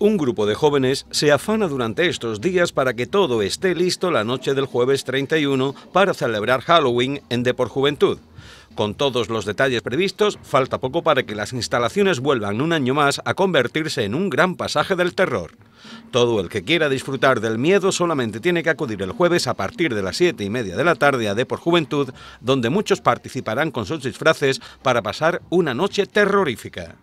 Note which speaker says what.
Speaker 1: Un grupo de jóvenes se afana durante estos días para que todo esté listo la noche del jueves 31 para celebrar Halloween en Depor Juventud. Con todos los detalles previstos, falta poco para que las instalaciones vuelvan un año más a convertirse en un gran pasaje del terror. Todo el que quiera disfrutar del miedo solamente tiene que acudir el jueves a partir de las 7 y media de la tarde a Depor Juventud, donde muchos participarán con sus disfraces para pasar una noche terrorífica.